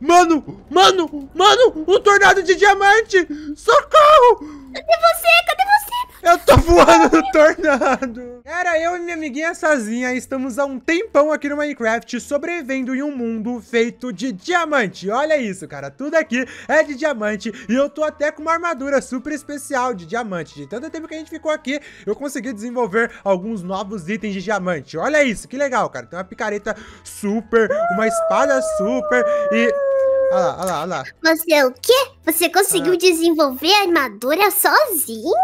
Mano, mano, mano, um tornado de diamante! Socorro! Cadê você? Cadê você? Eu tô voando no tornado! Era eu e minha amiguinha sozinha, estamos há um tempão aqui no Minecraft sobrevivendo em um mundo feito de diamante. Olha isso, cara, tudo aqui é de diamante e eu tô até com uma armadura super especial de diamante. De tanto tempo que a gente ficou aqui, eu consegui desenvolver alguns novos itens de diamante. Olha isso, que legal, cara, tem uma picareta super, uma espada super e Olha lá, olha lá, olha lá. Você é o quê? Você conseguiu ah. desenvolver a armadura sozinho?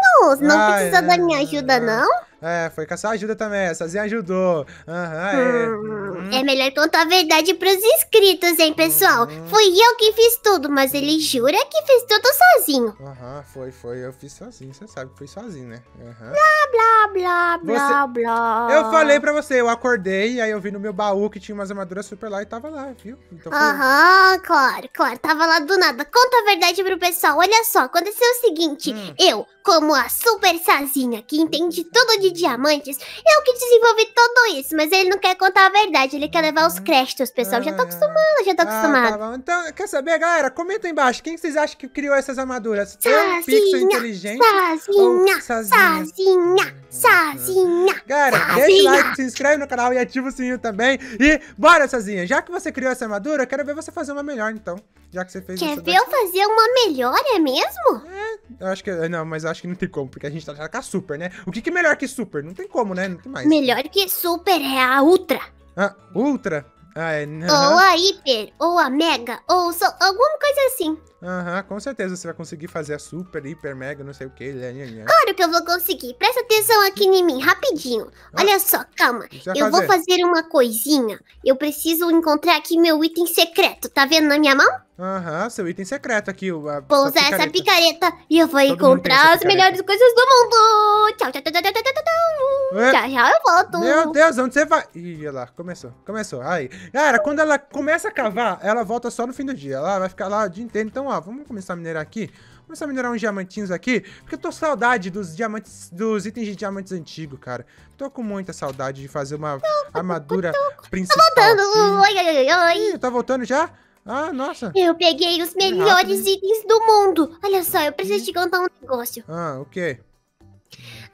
Não ah, precisa da minha ajuda, não? É, foi sua ajuda também. A ajudou. Uhum, é. Hum. é. melhor contar a verdade pros inscritos, hein, pessoal? Uhum. Fui eu que fiz tudo, mas ele hum. jura que fez tudo sozinho. Aham, uhum, foi, foi. Eu fiz sozinho. Você sabe que foi sozinho, né? Blá, blá, blá, blá, você... blá. Eu falei pra você, eu acordei, aí eu vi no meu baú que tinha umas armaduras super lá e tava lá, viu? Então Aham, claro, claro. Tava lá do nada. Conta a verdade pro pessoal. Olha só, aconteceu o seguinte. Hum. Eu, como a super Sazinha, que entende hum. tudo de de diamantes. Eu que desenvolvi tudo isso, mas ele não quer contar a verdade. Ele quer levar os uhum. créditos, pessoal. Já tô ah. acostumado, já tô acostumado. Ah, tá então, quer saber, galera? Comenta aí embaixo. Quem vocês acham que criou essas armaduras? Sozinha, eu, Pixel inteligente? Sozinha, ou sozinha, sozinha, sozinha. Ah. Galera, sozinha. deixa o like, se inscreve no canal e ativa o sininho também. E bora, sozinha. Já que você criou essa armadura, eu quero ver você fazer uma melhor, então. Já que você fez Quer ver eu fazer uma melhora mesmo? É, eu acho que. Não, mas acho que não tem como, porque a gente tá, com a super, né? O que, que é melhor que super? Não tem como, né? Não tem mais. Melhor que super é a ultra. Ah, ultra? Ah, é, uh -huh. Ou a hiper, ou a mega, ou só alguma coisa assim. Aham, uh -huh, com certeza você vai conseguir fazer a super, hiper, mega, não sei o que. Lê, lê, lê. Claro que eu vou conseguir. Presta atenção aqui em mim, rapidinho. Ah. Olha só, calma. Eu fazer? vou fazer uma coisinha. Eu preciso encontrar aqui meu item secreto. Tá vendo na minha mão? Aham, uhum, seu item secreto aqui. A, Vou usar picareta. essa picareta e eu vou Todo comprar as melhores coisas do mundo. Tchau, tchau, tchau, tchau, tchau, tchau, Real, É. Já, já eu volto. Meu Deus, onde você vai? Ih, olha lá, começou, começou. Aí, cara, quando ela começa a cavar, ela volta só no fim do dia. Ela vai ficar lá o dia inteiro. Então, ó, vamos começar a minerar aqui. Vamos Começar a minerar uns diamantinhos aqui, porque eu tô saudade dos diamantes, dos itens de diamantes antigos, cara. Tô com muita saudade de fazer uma armadura tá principal. Tá voltando, oi, oi, oi, oi. Ih, tá voltando já? Ah, nossa. Eu peguei os melhores itens do mundo. Olha só, eu preciso te contar um negócio. Ah, o okay.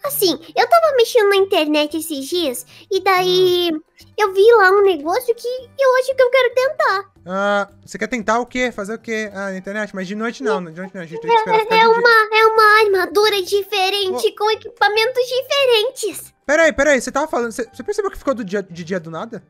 Assim, eu tava mexendo na internet esses dias e daí hum. eu vi lá um negócio que eu acho que eu quero tentar. Ah, você quer tentar o quê? Fazer o quê? Ah, na internet? Mas de noite não, de noite não. A gente tem que esperar é, uma, é uma armadura diferente, oh. com equipamentos diferentes. Peraí, peraí, você tava falando. Você, você percebeu que ficou do dia, de dia do nada?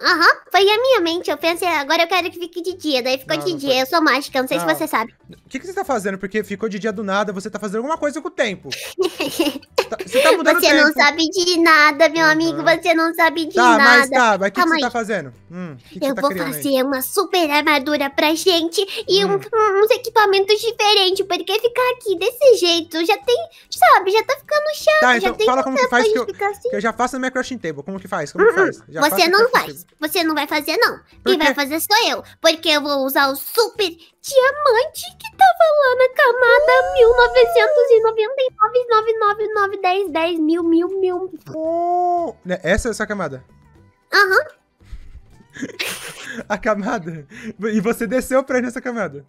Aham, uhum, foi a minha mente. Eu pensei, agora eu quero que fique de dia. Daí ficou não, de não dia. Foi... Eu sou mágica, não sei não. se você sabe. O que, que, você tá fazendo? Porque ficou de dia do nada, você tá fazendo alguma coisa com o tempo. tá, você tá mudando Você tempo. não sabe de nada, meu uhum. amigo. Você não sabe de tá, nada. Mas tá, mas o que, que, você tá fazendo? Hum, que eu tá vou fazer aí? uma super armadura pra gente e hum. um, uns equipamentos diferentes. Porque ficar aqui desse jeito já tem, sabe, já tá ficando chato. Tá, então já fala como que faz que eu, assim. que eu, já faço no minha crafting table. Como que faz? Como que uhum, faz? Já você não faz. Você não vai fazer, não. Quem vai fazer sou eu. Porque eu vou usar o super diamante que tava lá na camada 1999, 999, 10, 10, mil, mil, mil. Oh, essa é essa camada? Aham. Uhum. a camada? E você desceu pra ir nessa camada?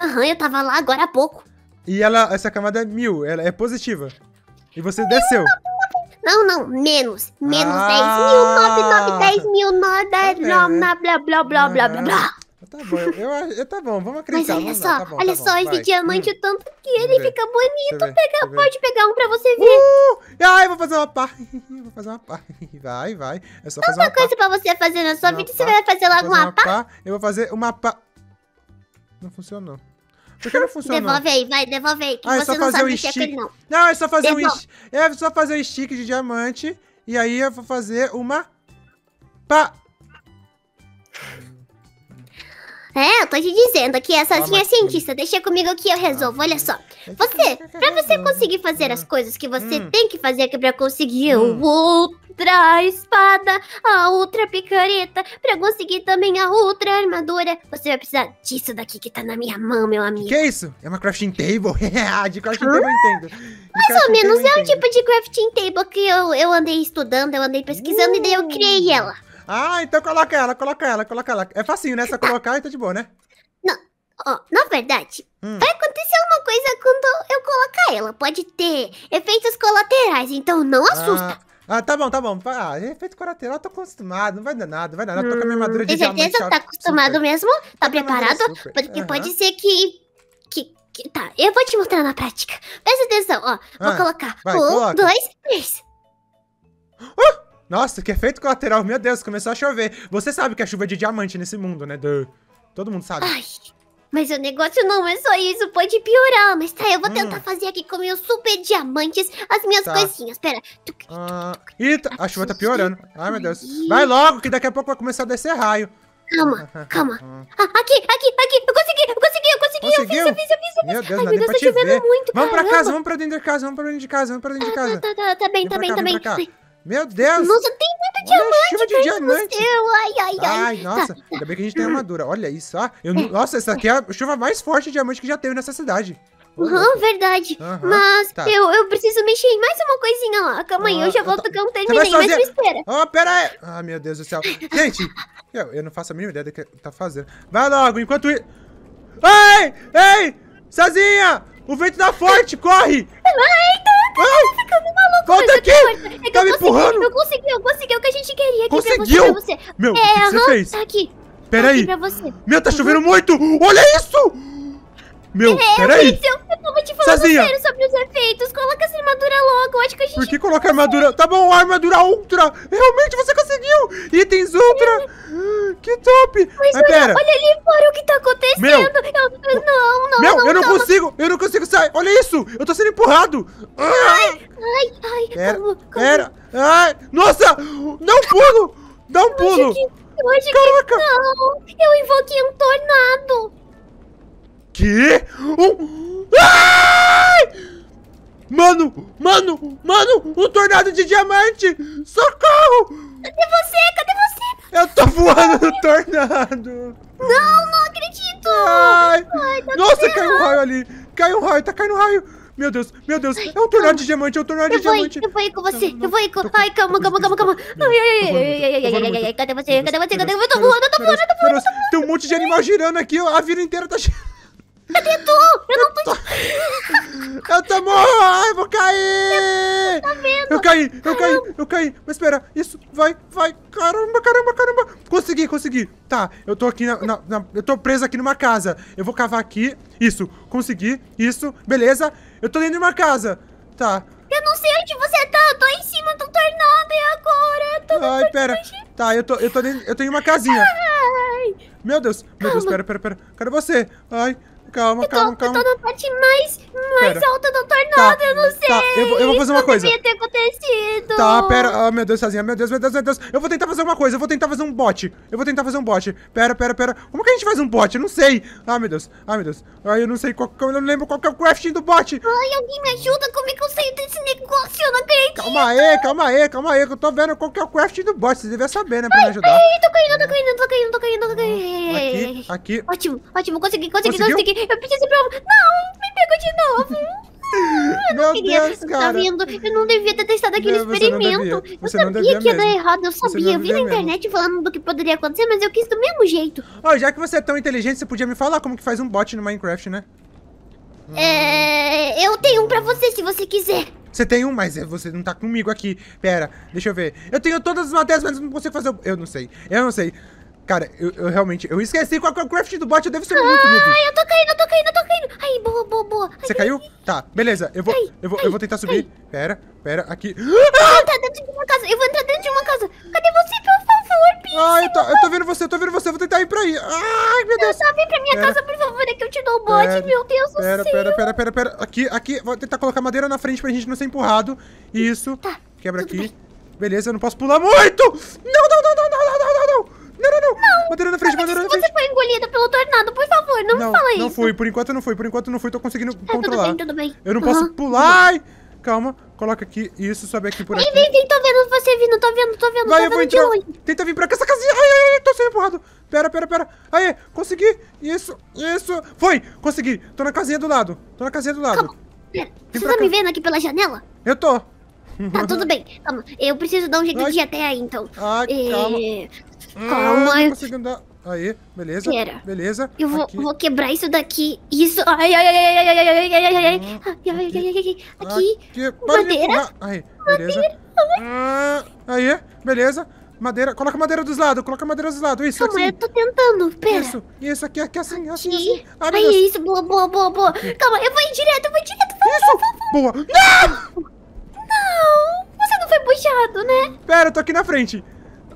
Aham, uhum, eu tava lá agora há pouco. E ela, essa camada é mil, ela é positiva. E você mil desceu. Não, não, menos. Menos ah. 10. 10.910.910, tá blá, blá, blá, blá, blá, blá, ah, blá. Tá bom, eu, eu, tá bom, vamos acreditar. Mas olha só, tá bom, olha tá só bom, esse vai. diamante, hum. o tanto que ele ver. fica bonito. Pega, pode pegar um pra você ver. Uh! Ai, vou fazer uma pá. Vou fazer uma pá. Vai, vai. É só fazer uma coisa pá. pra você fazer na sua vida, você vai fazer logo uma, uma pá? pá? Eu vou fazer uma pá. Não funcionou. Porque não funcionou. Devolve aí, vai, devolve aí. Que ah, é só fazer o é stick. Não. não. é só fazer um É só fazer um stick de diamante. E aí eu vou fazer uma. Pá! É, eu tô te dizendo que essa Toma. é cientista. Deixa comigo que eu resolvo. Olha só. É você, pra você né? conseguir fazer as coisas que você hum. tem que fazer aqui é pra conseguir hum. o outra espada, a outra picareta, pra conseguir também a outra armadura. Você vai precisar disso daqui que tá na minha mão, meu amigo. Que é isso? É uma crafting table? de crafting table eu entendo. De Mais ou menos, é o tipo de crafting table que eu, eu andei estudando, eu andei pesquisando uh. e daí eu hum. criei ela. Ah, então coloca ela, coloca ela, coloca ela. É facinho, né? É só tá. colocar e tá de boa, né? Não, ó, na verdade, hum. vai acontecer uma coisa quando eu colocar ela. Pode ter efeitos colaterais, então não ah, assusta. Ah. Ah, tá bom, tá bom. Ah, é efeito colateral, Eu tô acostumado, não vai dar nada, vai dar nada. Hum, tô com a minha armadura de Tem certeza que tá acostumado super. mesmo? Tá preparado? Porque uhum. pode ser que, que, que... Tá, eu vou te mostrar na prática. Presta atenção, ó. Vou ah, colocar vai, um, coloca. dois, três. Uh! Nossa, que efeito colateral. Meu Deus, começou a chover. Você sabe que a chuva é de diamante nesse mundo, né? Todo mundo sabe. Ai, mas o negócio não é só isso, pode piorar. Mas tá, eu vou hum. tentar hum. fazer aqui com meus super diamantes as minhas tá. coisinhas. Pera. Ah, eita, a chuva tá piorando. Ai, meu Deus. Vai logo, que daqui a pouco vai começar a descer raio. Calma, calma. Ah. ah, aqui, aqui, aqui. Eu consegui, eu consegui, eu consegui. Conseguiu? Eu fiz, eu fiz, eu fiz. Eu fiz. Meu Deus, Ai, meu Deus, tá chovendo muito. Vamos caramba. pra casa, vamos pra dentro de casa, vamos pra dentro de casa, vamos pra dentro de tá, casa. Ah, tá, tá, tá, tá bem, Vem tá bem, cá, tá bem. Meu Deus! Nossa, tem muito diamante! de diamante! Ai, ai, ai! Ai, nossa, ainda bem que a gente tem tá. armadura. Olha isso, ó. Eu, nossa, essa aqui é a chuva mais forte de diamante que já teve nessa cidade. Uhum, verdade. Uhum, mas tá. eu, eu preciso mexer em mais uma coisinha lá. Calma aí, eu ah, já volto que eu não terminei, mas me espera. Oh, pera aí. Ah, meu Deus do céu. Gente, eu, eu não faço a mínima ideia do que tá fazendo. Vai logo, enquanto... Ei, ei, sozinha! O vento tá forte, corre! Ai, tô, tô, tô ficando maluco ficar me empurrando. Eu consegui, eu consegui é o que a gente queria aqui Conseguiu? Pra você, pra você. Meu, o é, que, que, você fez? Tá aqui. Peraí. Tá Meu, tá uhum. chovendo uhum. muito. Olha isso! Meu, é, peraí. Pixel, assim, eu vou te falar Sazinha. sério sobre os efeitos. Coloca essa armadura logo. Acho que a gente... Por que coloca armadura? Tá bom, armadura ultra. Realmente, você conseguiu. Itens ultra. Ah, que top. Mas, Mas pera. olha ali fora o que tá acontecendo. Meu. Eu, não, não, Meu, não, eu não calma. consigo. Eu não consigo sair. Olha isso. Eu tô sendo empurrado. Ah. Ai. Ai, ai, pera, calma, calma. Pera, ai, nossa, dá um pulo, dá um eu pulo. Acho que, eu acho Caraca. que não, eu invoquei um tornado. Que? Um... Ai! Mano, mano, mano, um tornado de diamante, socorro. Cadê você, cadê você? Eu tô voando no tornado. Não, não acredito. Ai, ai tá nossa, caiu um raio ali, caiu um raio, tá caindo um raio. Meu Deus, meu Deus. é um tornado de diamante, é um tornado de diamante. Eu vou ir com você, eu vou ir com... Ai, calma, calma, calma, calma. Ai, ai, ai, ai, ai, ai, ai, cadê você, cadê você, cadê você? Eu tô voando, eu tô voando, eu tô voando. Tem um monte de animal girando aqui, a vida inteira tá girando. Cadê tu? Eu não tô... eu tô morrendo! Ai, vou cair! Eu, tá vendo. eu caí, eu caramba. caí, eu caí. Mas espera, isso, vai, vai. Caramba, caramba, caramba. Consegui, consegui. Tá, eu tô aqui na, na, na... Eu tô preso aqui numa casa. Eu vou cavar aqui. Isso, consegui. Isso, beleza. Eu tô dentro de uma casa. Tá. Eu não sei onde você tá, eu tô em cima do tornado e agora eu tô... Ai, pera. Tá, eu tô, eu tô dentro, eu tenho uma casinha. Ai. Meu Deus, meu Calma. Deus, pera, pera, pera. Cadê você? Ai, Calma, eu tô, calma, calma. Eu tô na parte mais, mais alta do tornado, tá, eu não sei. Tá, eu, vou, eu vou fazer uma coisa. Isso ter acontecido. Tá, pera. Oh, meu Deus, sozinha. Meu Deus, meu Deus, meu Deus. Eu vou tentar fazer uma coisa. Eu vou tentar fazer um bot. Eu vou tentar fazer um bot. Pera, pera, pera. Como que a gente faz um bot? Eu não sei. Ah, meu Deus. Ah, meu Deus. Ah, eu não sei qual Eu não lembro qual é o crafting do bot. Ai, alguém me ajuda. Como é que eu saio desse negócio? Eu não acredito. Calma aí, calma aí, calma aí. Que eu tô vendo qual é o crafting do bot. Você devia saber, né? Pra ai, me ajudar. Ai, tô caindo, tô caindo, tô caindo, tô caindo, tô caindo. Aqui, aqui. Ótimo, ótimo. Consegui, consegui, Conseguiu? consegui eu preciso pra... Não, me pegou de novo. Eu não Meu queria, Deus, tá cara. tá vendo? Eu não devia ter testado aquele não, experimento. eu sabia que ia dar errado, eu sabia. Eu vi na internet mesmo. falando do que poderia acontecer, mas eu quis do mesmo jeito. Ó, oh, já que você é tão inteligente, você podia me falar como que faz um bot no Minecraft, né? É... Eu tenho um pra você, se você quiser. Você tem um, mas é, você não tá comigo aqui. Pera, deixa eu ver. Eu tenho todas as matérias, mas não consigo fazer... Eu não sei, eu não sei. Cara, eu, eu, realmente... Eu esqueci qual é o craft do bot. Eu devo ser muito noob. Ai, eu tô caindo, eu tô caindo, eu tô caindo. Ai, boa, boa, boa. Você caiu? tá, beleza. Eu vou, ai, eu vou, eu vou tentar subir. Pera, pera. Aqui. Eu vou entrar dentro de uma casa. Eu vou entrar dentro de uma casa. Cadê você, por favor, Pince? Ah, eu tô, eu tô vendo você, eu tô vendo você. Eu vou tentar ir pra aí. Ai, meu Deus. só vem pra minha pera. casa, por favor. É que eu te dou o bot. Pera, meu Deus do pera, céu. Pera, pera, pera, pera. Aqui, aqui. Vou tentar colocar madeira na frente pra gente não ser empurrado. Isso. Tá. Quebra aqui. Bem. Beleza, eu não posso pular muito! Não, não, não, não, não, não, não, não, não, não. não. Bandeira na frente, não, bandeira na frente. Você foi engolida pelo tornado, por favor, não, não fala isso. Não fui, por enquanto não fui, por enquanto não fui, tô conseguindo é, controlar. Tudo bem, tudo bem. Eu não uhum. posso pular. Ai, calma, coloca aqui isso, sobe aqui por vem, aqui. Vem, vem, tô vendo você vindo, tô vendo, tô vendo, Vai, tô vendo de longe. Tenta vir pra cá, essa casinha. Ai, ai, ai, tô sendo empurrado. Pera, pera, pera. Aê, consegui. Isso, isso. Foi, consegui. Tô na casinha do lado, tô na casinha do lado. Calma, pera. Você tá cá. me vendo aqui pela janela? Eu tô. Tá, tudo bem. Calma, eu preciso dar um jeito Ai. de ir até aí, então. Ah, calma. É... Calma. Ah, consigo andar. Aí, beleza. Pera. Beleza. Eu vou, vou quebrar isso daqui. Isso. Ai, ai, ai, ai, ai, ai, ai, ai, ai, ai. Ai, ai, ai, ai, ai. Aqui. Madeira. Aí, beleza. Madeira. Madeira. Coloca a madeira dos lados. Coloca a madeira dos lados. Isso, Calma, assim. eu tô tentando. Pera. Isso, isso aqui, aqui, assim, assim, aqui. assim. Ai, Ai isso. Boa, boa, boa, boa. Aqui. Calma, eu vou ir direto, eu vou ir direto. Vou, isso. Vou, vou, boa. Não! Não. Você não foi puxado, né? Pera, eu tô aqui na frente.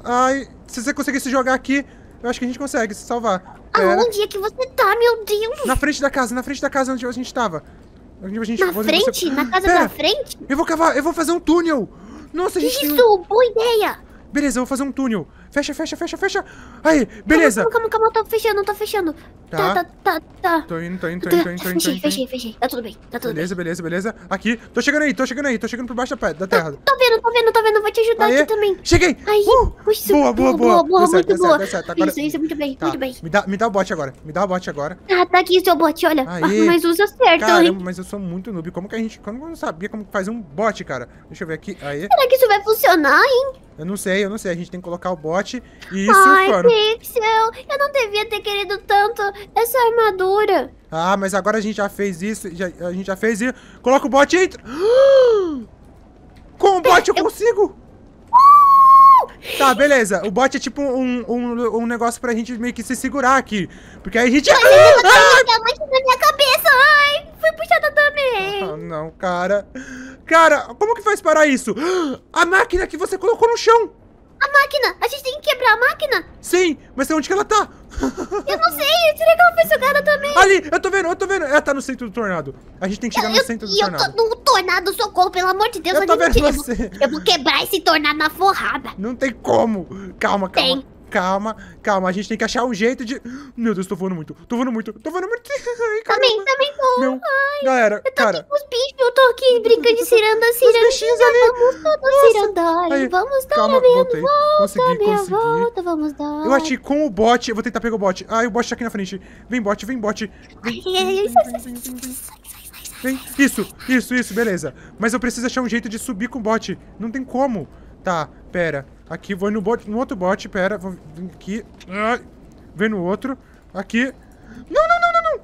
Ai... Se você conseguir se jogar aqui, eu acho que a gente consegue se salvar. Aonde é, é que você tá, meu Deus? Na frente da casa, na frente da casa onde a gente tava. Onde a gente, na frente? Você... Na casa Pera, da frente? Eu vou cavar, eu vou fazer um túnel. Nossa, a gente Isso, tem um... boa ideia. Beleza, eu vou fazer um túnel. Fecha, fecha, fecha, fecha. Aí, beleza. Calma, calma, calma, Tá Tô fechando, tô fechando. Tá. tá, tá, tá, tá. Tô indo, tô indo, tô tá, indo, tô indo. Tô indo fechei, fechei, fechei. Tá tudo bem, tá tudo beleza, bem. Beleza, beleza, beleza. Aqui. Tô chegando aí, tô chegando aí. Tô chegando por baixo da, da terra. Tô, tô vendo, tô vendo, tô vendo. Vou te ajudar aí aqui também. Cheguei. Aí. Uh, Boa, boa, boa. Boa, boa, muito boa. Certo, Isso, isso, é muito bem, tá. muito bem. Me dá, me dá o bot agora. Me dá o bot agora. Ah, tá aqui seu bot, olha. Aê. Ah, mas usa certo, Caramba, hein. mas eu sou muito noob. Como que a gente... Como eu não sabia como fazer um bot, cara? Deixa eu ver aqui. Aê. Será que isso vai funcionar, hein? Eu não sei, eu não sei. A gente tem que colocar o bot e ir Ai, surfando. Pixel, eu não devia ter querido tanto essa armadura. Ah, mas agora a gente já fez isso, já, a gente já fez isso. Coloca o bot e entra. Com o bot eu consigo? Uh! Tá, beleza. O bot é tipo um, um, um negócio pra gente meio que se segurar aqui. Porque aí a gente... Ai, ah, ah, na minha cabeça. Ai, fui puxada também. Ah, não, cara. Cara, como que faz parar isso? A máquina que você colocou no chão. A máquina! A gente tem que quebrar a máquina! Sim, mas é onde que ela tá? Eu não sei, será que ela foi sugada também? Ali, eu tô vendo, eu tô vendo. Ela tá no centro do tornado. A gente tem que chegar eu, no centro do eu tornado. Eu tô no tornado, socorro, pelo amor de Deus. Eu tô vendo você. Eu vou, eu vou quebrar esse tornado na forrada. Não tem como. Calma, calma. Tem. Calma, calma. A gente tem que achar um jeito de... Meu Deus, tô voando muito. Tô voando muito. Tô voando muito. Ai, Também, tá também tá tô. Meu. Ai, Galera, eu tô cara. aqui com os bichos. Eu tô aqui brincando de ciranda, ciranda. Os bichinhos Vamos todos cirandar. vamos dar calma, a minha voltei. volta. Consegui, minha consegui. volta. Vamos dar. Eu achei com o bot. Eu vou tentar pegar o bot. Ai, ah, o bot tá aqui na frente. Vem, bot. Vem, bot. Vem, vem, vem, vem. Vem. Isso, isso, isso, beleza. Mas eu preciso achar um jeito de subir com o bot. Não tem como. Tá, Pera. Aqui, vou no, bot, no outro bot, pera. Vou aqui. Ah, vem no outro. Aqui. Não, não, não, não,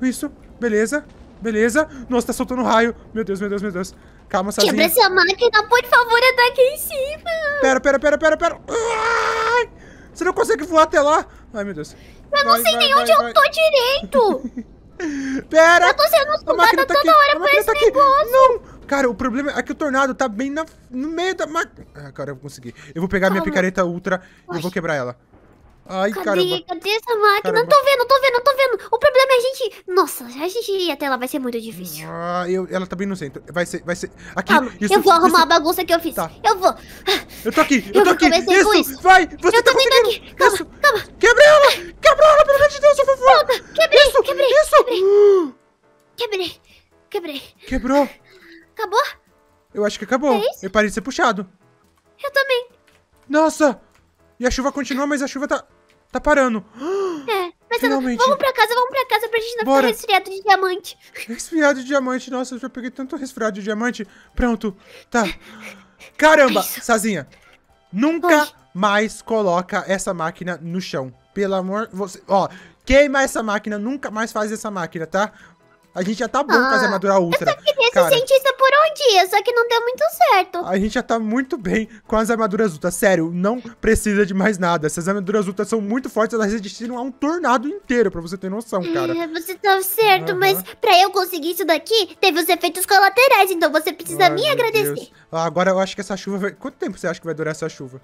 não! Isso. Beleza. Beleza. Nossa, tá soltando raio. Meu Deus, meu Deus, meu Deus. Calma, Sazinha. Quebra essa máquina, por favor, é daqui em cima. Pera, pera, pera, pera, pera. Ai, você não consegue voar até lá. Ai, meu Deus. Eu vai, não sei vai, nem vai, onde eu tô direito. pera. Eu tô sendo sugada tá toda aqui. hora por esse tá negócio. Não, Cara, o problema é que o tornado tá bem na, no meio da... máquina Ah, cara, eu vou conseguir. Eu vou pegar Calma. minha picareta ultra e vou quebrar ela. Ai, cadê, caramba. Cadê essa máquina? Caramba. Não tô vendo, tô vendo, tô vendo. O problema é a gente... Nossa, a gente ir até lá vai ser muito difícil. Ah, eu, ela tá bem no centro. Vai ser, vai ser... Aqui, Calma, isso, eu vou arrumar isso. a bagunça que eu fiz. Tá. Eu vou... Eu tô aqui, eu, eu tô aqui. Isso, vai, você eu tá aqui. Eu acho que acabou. É Eu parei de ser puxado. Eu também. Nossa! E a chuva continua, mas a chuva tá, tá parando. É, mas Finalmente. Eu, vamos pra casa, vamos pra casa pra gente não Bora. ficar resfriado de diamante. Resfriado de diamante. Nossa, eu já peguei tanto resfriado de diamante. Pronto. Tá. Caramba, é Sazinha. Nunca Oi. mais coloca essa máquina no chão. Pelo amor... Você, ó, queima essa máquina. Nunca mais faz essa máquina, tá? A gente já tá bom ah, com as armaduras ultra. Eu queria ser cientista por um dia, só que não deu muito certo. A gente já tá muito bem com as armaduras ultra. Sério, não precisa de mais nada. Essas armaduras ultra são muito fortes, elas resistiram a um tornado inteiro, pra você ter noção, cara. É, você tá certo, uhum. mas pra eu conseguir isso daqui, teve os efeitos colaterais, então você precisa Ai, me agradecer. Ah, agora eu acho que essa chuva vai... Quanto tempo você acha que vai durar essa chuva?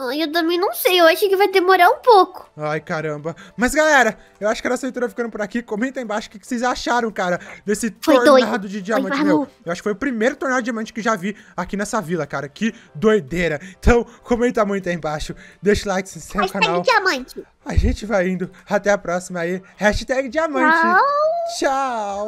Ai, eu também não sei, eu acho que vai demorar um pouco. Ai, caramba. Mas, galera, eu acho que a nossa leitura tá ficando por aqui. Comenta aí embaixo o que vocês acharam, cara, desse foi tornado doido. de diamante, meu. Eu acho que foi o primeiro tornado de diamante que já vi aqui nessa vila, cara. Que doideira. Então, comenta muito aí embaixo. Deixa o like, se inscreve no canal. diamante. A gente vai indo. Até a próxima aí. Hashtag diamante. Tchau. Tchau.